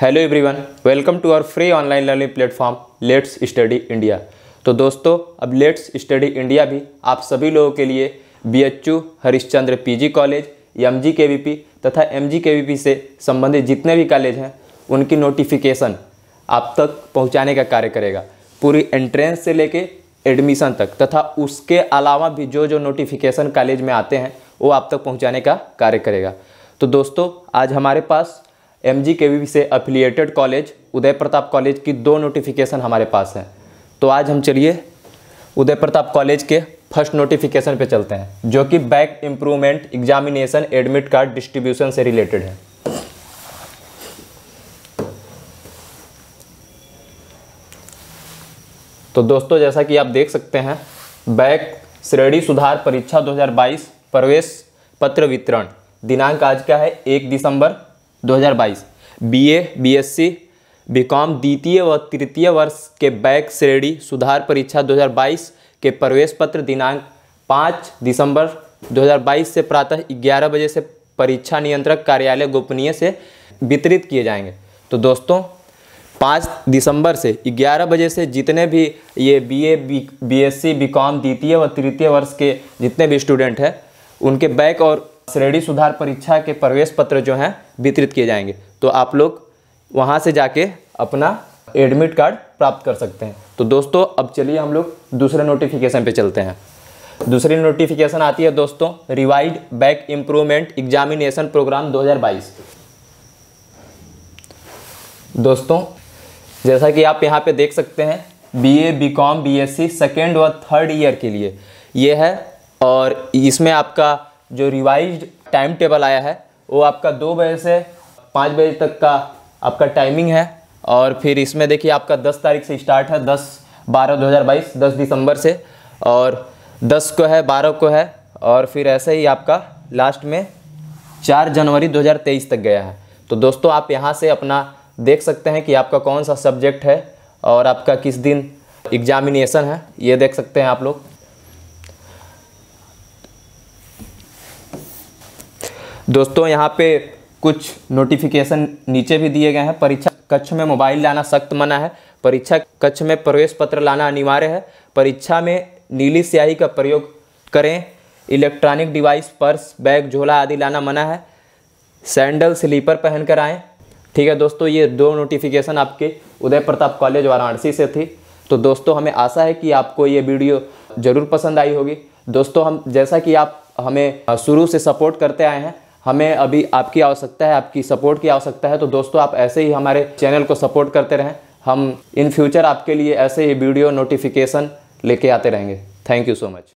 hello everyone welcome to our free online learning platform let's study India तो दोस्तों अब let's study India भी आप सभी लोगों के लिए B H U Harishchandra P G college M G K V P तथा M G K V P से संबंधित जितने भी कॉलेज हैं उनकी नोटिफिकेशन आप तक पहुंचाने का कार्य करेगा पूरी एंट्रेंस से लेके एडमिशन तक तथा उसके अलावा भी जो जो नोटिफिकेशन कॉलेज में आते हैं वो आप तक पहुँचाने का कार्य करेगा तो दोस्तों आज हमारे पास एम जी से affiliated college Uday Pratap college की दो नोटिफिकेशन हमारे पास हैं तो आज हम चलिए उदय प्रताप कॉलेज के फर्स्ट नोटिफिकेशन पे चलते हैं जो कि back improvement examination admit card distribution से रिलेटेड है तो दोस्तों जैसा कि आप देख सकते हैं बैक श्रेणी सुधार परीक्षा 2022 प्रवेश पत्र वितरण दिनांक आज क्या है एक दिसंबर 2022 बीए बीएससी बीकॉम द्वितीय व तृतीय वर्ष के बैक श्रेणी सुधार परीक्षा 2022 के प्रवेश पत्र दिनांक 5 दिसंबर 2022 से प्रातः 11 बजे से परीक्षा नियंत्रक कार्यालय गोपनीय से वितरित किए जाएंगे तो दोस्तों पाँच दिसंबर से ग्यारह बजे से जितने भी ये B A B S C B com द्वितीय व तृतीय वर्ष के जितने भी स्टूडेंट हैं उनके बैक और श्रेणी सुधार परीक्षा के प्रवेश पत्र जो हैं वितरित किए जाएंगे तो आप लोग वहाँ से जाके अपना एडमिट कार्ड प्राप्त कर सकते हैं तो दोस्तों अब चलिए हम लोग दूसरे नोटिफिकेशन पे चलते हैं दूसरी नोटिफिकेशन आती है दोस्तों revised back improvement examination program 2022 दोस्तों जैसा कि आप यहाँ पे देख सकते हैं B A B com B S C second व थर्ड ईयर के लिए ये है और इसमें आपका जो रिवाइज टाइम टेबल आया है वो आपका दो बजे से पाँच बजे तक का आपका टाइमिंग है और फिर इसमें देखिए आपका दस तारीख से स्टार्ट है दस बारह दो हज़ार बाईस दस दिसंबर से और दस को है बारह को है और फिर ऐसे ही आपका लास्ट में चार जनवरी 2023 तक गया है तो दोस्तों आप यहाँ से अपना देख सकते हैं कि आपका कौन सा सब्जेक्ट है और आपका किस दिन एग्जामिनेशन है ये देख सकते हैं आप लोग दोस्तों यहाँ पे कुछ नोटिफिकेशन नीचे भी दिए गए हैं परीक्षा कक्ष में मोबाइल लाना सख्त मना है परीक्षा कक्ष में प्रवेश पत्र लाना अनिवार्य है परीक्षा में नीली स्याही का प्रयोग करें इलेक्ट्रॉनिक डिवाइस पर्स बैग झोला आदि लाना मना है सैंडल स्लीपर पहन कर आएँ ठीक है दोस्तों ये दो नोटिफिकेशन आपके उदय प्रताप कॉलेज वाराणसी से थी तो दोस्तों हमें आशा है कि आपको ये वीडियो ज़रूर पसंद आई होगी दोस्तों हम जैसा कि आप हमें शुरू से सपोर्ट करते आए हैं हमें अभी आपकी आवश्यकता है आपकी सपोर्ट की आवश्यकता है तो दोस्तों आप ऐसे ही हमारे चैनल को सपोर्ट करते रहें हम इन फ्यूचर आपके लिए ऐसे ही वीडियो नोटिफिकेशन लेके आते रहेंगे थैंक यू सो मच